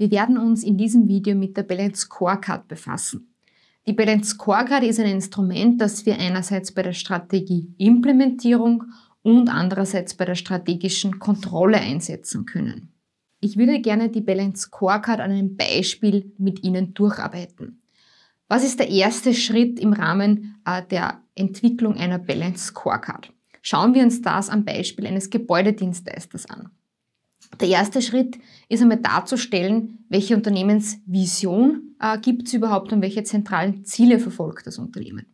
Wir werden uns in diesem Video mit der Balance Scorecard befassen. Die Balance Scorecard ist ein Instrument, das wir einerseits bei der Strategieimplementierung und andererseits bei der strategischen Kontrolle einsetzen können. Ich würde gerne die Balance Scorecard an einem Beispiel mit Ihnen durcharbeiten. Was ist der erste Schritt im Rahmen äh, der Entwicklung einer Balance Scorecard? Schauen wir uns das am Beispiel eines Gebäudedienstleisters an. Der erste Schritt ist einmal darzustellen, welche Unternehmensvision äh, gibt es überhaupt und welche zentralen Ziele verfolgt das Unternehmen.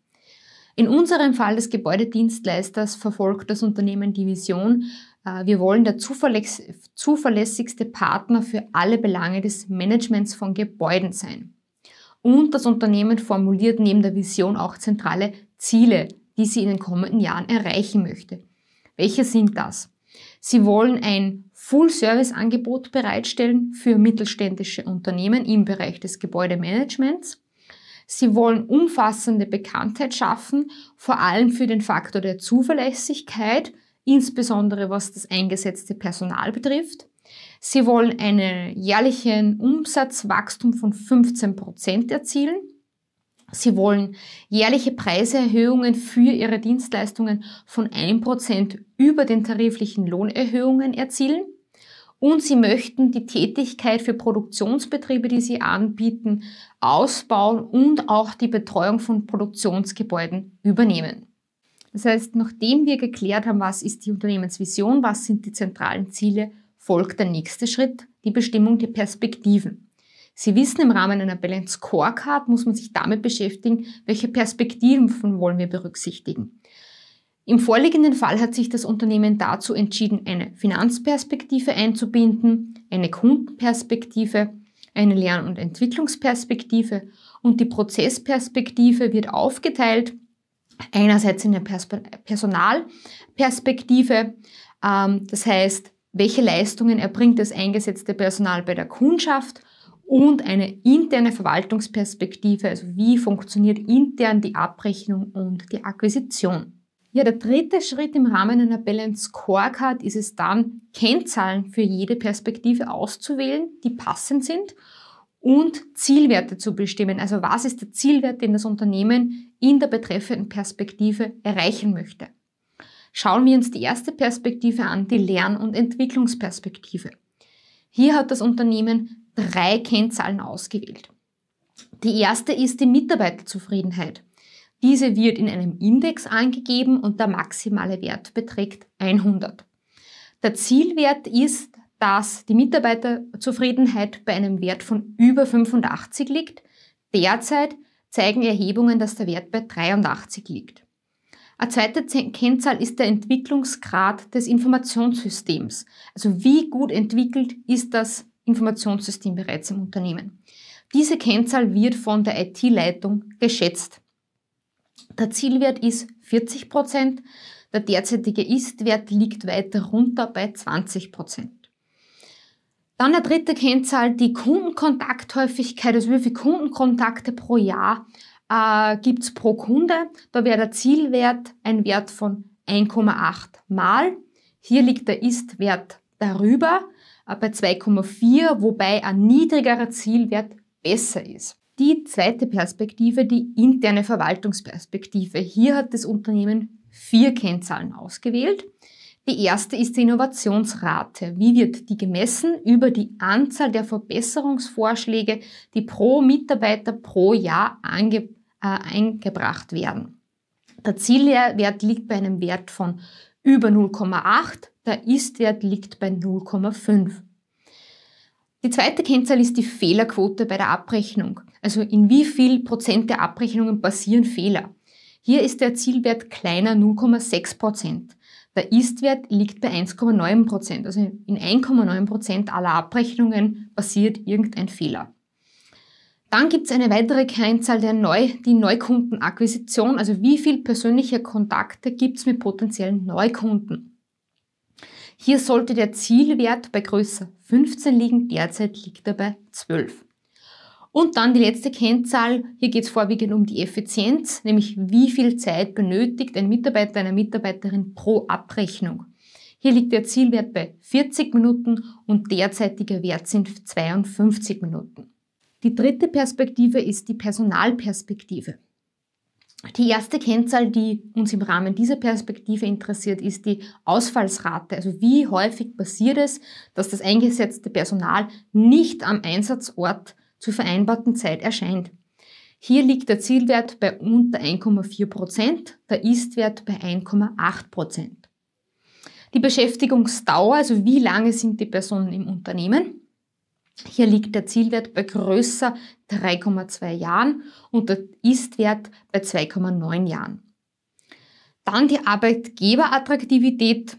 In unserem Fall des Gebäudedienstleisters verfolgt das Unternehmen die Vision, äh, wir wollen der zuverlässigste Partner für alle Belange des Managements von Gebäuden sein. Und das Unternehmen formuliert neben der Vision auch zentrale Ziele, die sie in den kommenden Jahren erreichen möchte. Welche sind das? Sie wollen ein Full-Service-Angebot bereitstellen für mittelständische Unternehmen im Bereich des Gebäudemanagements. Sie wollen umfassende Bekanntheit schaffen, vor allem für den Faktor der Zuverlässigkeit, insbesondere was das eingesetzte Personal betrifft. Sie wollen einen jährlichen Umsatzwachstum von 15 Prozent erzielen. Sie wollen jährliche Preiserhöhungen für ihre Dienstleistungen von 1% über den tariflichen Lohnerhöhungen erzielen und sie möchten die Tätigkeit für Produktionsbetriebe, die sie anbieten, ausbauen und auch die Betreuung von Produktionsgebäuden übernehmen. Das heißt, nachdem wir geklärt haben, was ist die Unternehmensvision, was sind die zentralen Ziele, folgt der nächste Schritt, die Bestimmung der Perspektiven. Sie wissen, im Rahmen einer Balance Scorecard muss man sich damit beschäftigen, welche Perspektiven wollen wir berücksichtigen. Im vorliegenden Fall hat sich das Unternehmen dazu entschieden, eine Finanzperspektive einzubinden, eine Kundenperspektive, eine Lern- und Entwicklungsperspektive und die Prozessperspektive wird aufgeteilt. Einerseits in eine Personalperspektive, ähm, das heißt, welche Leistungen erbringt das eingesetzte Personal bei der Kundschaft und eine interne Verwaltungsperspektive, also wie funktioniert intern die Abrechnung und die Akquisition. Ja, der dritte Schritt im Rahmen einer Balanced Scorecard ist es dann, Kennzahlen für jede Perspektive auszuwählen, die passend sind und Zielwerte zu bestimmen. Also was ist der Zielwert, den das Unternehmen in der betreffenden Perspektive erreichen möchte? Schauen wir uns die erste Perspektive an, die Lern- und Entwicklungsperspektive. Hier hat das Unternehmen drei Kennzahlen ausgewählt. Die erste ist die Mitarbeiterzufriedenheit. Diese wird in einem Index angegeben und der maximale Wert beträgt 100. Der Zielwert ist, dass die Mitarbeiterzufriedenheit bei einem Wert von über 85 liegt. Derzeit zeigen Erhebungen, dass der Wert bei 83 liegt. Eine zweite Kennzahl ist der Entwicklungsgrad des Informationssystems. Also wie gut entwickelt ist das Informationssystem bereits im Unternehmen. Diese Kennzahl wird von der IT-Leitung geschätzt. Der Zielwert ist 40 Prozent. Der derzeitige Istwert liegt weiter runter bei 20 Prozent. Dann eine dritte Kennzahl, die Kundenkontakthäufigkeit, also wie viele Kundenkontakte pro Jahr äh, es pro Kunde. Da wäre der Zielwert ein Wert von 1,8 mal. Hier liegt der Istwert darüber äh, bei 2,4, wobei ein niedrigerer Zielwert besser ist. Die zweite Perspektive, die interne Verwaltungsperspektive. Hier hat das Unternehmen vier Kennzahlen ausgewählt. Die erste ist die Innovationsrate. Wie wird die gemessen? Über die Anzahl der Verbesserungsvorschläge, die pro Mitarbeiter pro Jahr ange, äh, eingebracht werden. Der Zielwert liegt bei einem Wert von über 0,8, der Istwert liegt bei 0,5. Die zweite Kennzahl ist die Fehlerquote bei der Abrechnung. Also in wie viel Prozent der Abrechnungen passieren Fehler? Hier ist der Zielwert kleiner 0,6 Prozent. Der Ist-Wert liegt bei 1,9 Prozent. Also in 1,9 Prozent aller Abrechnungen passiert irgendein Fehler. Dann gibt es eine weitere Kennzahl, der Neu, die Neukundenakquisition. Also wie viel persönliche Kontakte gibt es mit potenziellen Neukunden? Hier sollte der Zielwert bei Größe 15 liegen, derzeit liegt er bei 12. Und dann die letzte Kennzahl, hier geht es vorwiegend um die Effizienz, nämlich wie viel Zeit benötigt ein Mitarbeiter, eine Mitarbeiterin pro Abrechnung. Hier liegt der Zielwert bei 40 Minuten und derzeitiger Wert sind 52 Minuten. Die dritte Perspektive ist die Personalperspektive. Die erste Kennzahl, die uns im Rahmen dieser Perspektive interessiert, ist die Ausfallsrate. Also wie häufig passiert es, dass das eingesetzte Personal nicht am Einsatzort zur vereinbarten Zeit erscheint. Hier liegt der Zielwert bei unter 1,4 Prozent, der Istwert bei 1,8 Prozent. Die Beschäftigungsdauer, also wie lange sind die Personen im Unternehmen? Hier liegt der Zielwert bei größer 3,2 Jahren und der Istwert bei 2,9 Jahren. Dann die Arbeitgeberattraktivität.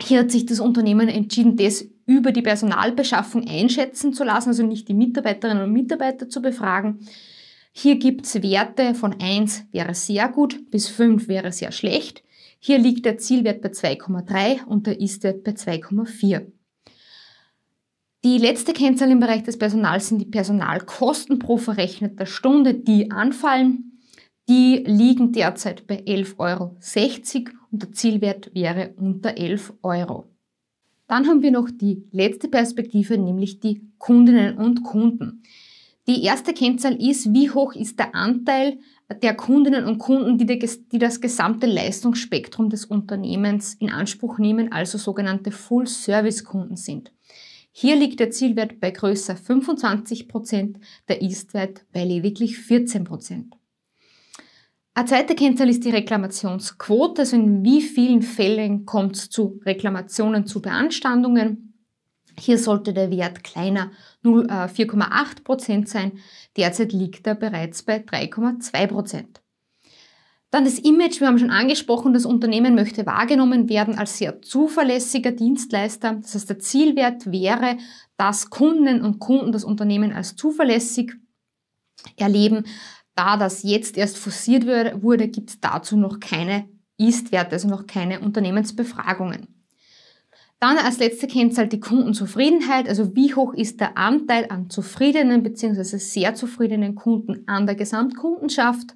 Hier hat sich das Unternehmen entschieden, das über die Personalbeschaffung einschätzen zu lassen, also nicht die Mitarbeiterinnen und Mitarbeiter zu befragen. Hier gibt's Werte von 1 wäre sehr gut bis 5 wäre sehr schlecht. Hier liegt der Zielwert bei 2,3 und der Istwert bei 2,4. Die letzte Kennzahl im Bereich des Personals sind die Personalkosten pro verrechneter Stunde, die anfallen. Die liegen derzeit bei 11,60 Euro und der Zielwert wäre unter 11 Euro. Dann haben wir noch die letzte Perspektive, nämlich die Kundinnen und Kunden. Die erste Kennzahl ist, wie hoch ist der Anteil der Kundinnen und Kunden, die, die das gesamte Leistungsspektrum des Unternehmens in Anspruch nehmen, also sogenannte Full-Service-Kunden sind. Hier liegt der Zielwert bei größer 25 Prozent, der ist Istwert bei lediglich 14 Prozent. Eine zweite Kennzahl ist die Reklamationsquote, also in wie vielen Fällen kommt es zu Reklamationen, zu Beanstandungen. Hier sollte der Wert kleiner 4,8 äh, Prozent sein. Derzeit liegt er bereits bei 3,2 Prozent. Dann das Image, wir haben schon angesprochen, das Unternehmen möchte wahrgenommen werden als sehr zuverlässiger Dienstleister. Das heißt, der Zielwert wäre, dass Kunden und Kunden das Unternehmen als zuverlässig erleben. Da das jetzt erst forciert wurde, gibt es dazu noch keine Ist-Werte, also noch keine Unternehmensbefragungen. Dann als letzte Kennzahl die Kundenzufriedenheit, also wie hoch ist der Anteil an zufriedenen bzw. sehr zufriedenen Kunden an der Gesamtkundenschaft.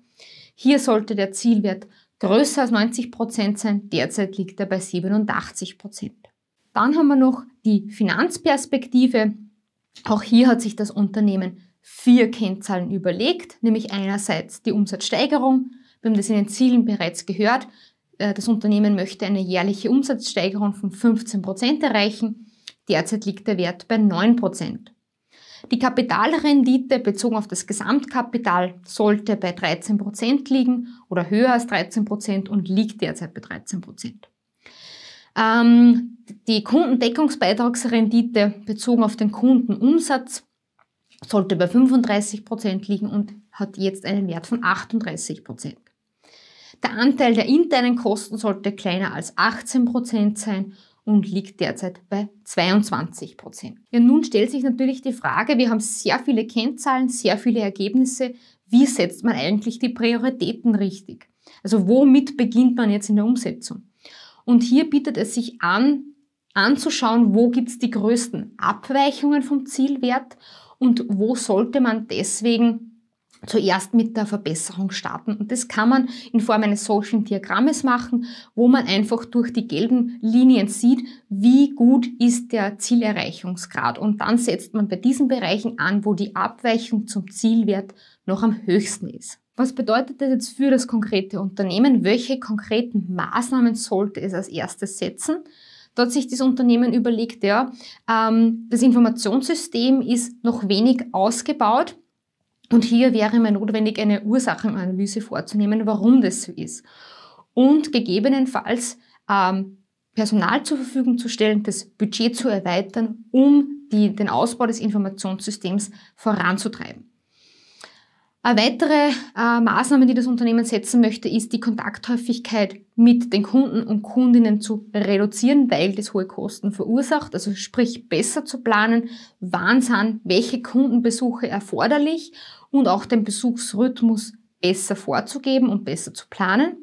Hier sollte der Zielwert größer als 90% Prozent sein, derzeit liegt er bei 87%. Prozent. Dann haben wir noch die Finanzperspektive. Auch hier hat sich das Unternehmen vier Kennzahlen überlegt, nämlich einerseits die Umsatzsteigerung. Wir haben das in den Zielen bereits gehört. Äh, das Unternehmen möchte eine jährliche Umsatzsteigerung von 15 Prozent erreichen. Derzeit liegt der Wert bei 9 Prozent. Die Kapitalrendite bezogen auf das Gesamtkapital sollte bei 13 Prozent liegen oder höher als 13 Prozent und liegt derzeit bei 13 Prozent. Ähm, die Kundendeckungsbeitragsrendite bezogen auf den Kundenumsatz sollte bei 35 Prozent liegen und hat jetzt einen Wert von 38 Prozent. Der Anteil der internen Kosten sollte kleiner als 18 Prozent sein und liegt derzeit bei 22 Prozent. Ja, nun stellt sich natürlich die Frage, wir haben sehr viele Kennzahlen, sehr viele Ergebnisse. Wie setzt man eigentlich die Prioritäten richtig? Also womit beginnt man jetzt in der Umsetzung? Und hier bietet es sich an, anzuschauen, wo gibt es die größten Abweichungen vom Zielwert und wo sollte man deswegen zuerst mit der Verbesserung starten. Und das kann man in Form eines solchen Diagrammes machen, wo man einfach durch die gelben Linien sieht, wie gut ist der Zielerreichungsgrad. Und dann setzt man bei diesen Bereichen an, wo die Abweichung zum Zielwert noch am höchsten ist. Was bedeutet das jetzt für das konkrete Unternehmen? Welche konkreten Maßnahmen sollte es als erstes setzen? dort sich das Unternehmen überlegt, ja, ähm, das Informationssystem ist noch wenig ausgebaut. Und hier wäre mir notwendig, eine Ursachenanalyse vorzunehmen, warum das so ist. Und gegebenenfalls ähm, Personal zur Verfügung zu stellen, das Budget zu erweitern, um die, den Ausbau des Informationssystems voranzutreiben. Eine weitere äh, Maßnahme, die das Unternehmen setzen möchte, ist die Kontakthäufigkeit mit den Kunden und Kundinnen zu reduzieren, weil das hohe Kosten verursacht. Also sprich besser zu planen, wann sind welche Kundenbesuche erforderlich und auch den Besuchsrhythmus besser vorzugeben und besser zu planen.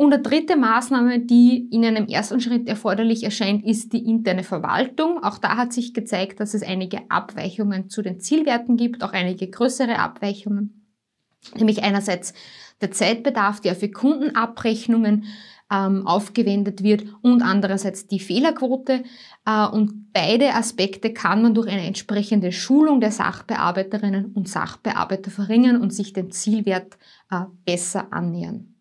Und eine dritte Maßnahme, die in einem ersten Schritt erforderlich erscheint, ist die interne Verwaltung. Auch da hat sich gezeigt, dass es einige Abweichungen zu den Zielwerten gibt, auch einige größere Abweichungen. Nämlich einerseits der Zeitbedarf, der für Kundenabrechnungen ähm, aufgewendet wird und andererseits die Fehlerquote. Äh, und beide Aspekte kann man durch eine entsprechende Schulung der Sachbearbeiterinnen und Sachbearbeiter verringern und sich dem Zielwert äh, besser annähern.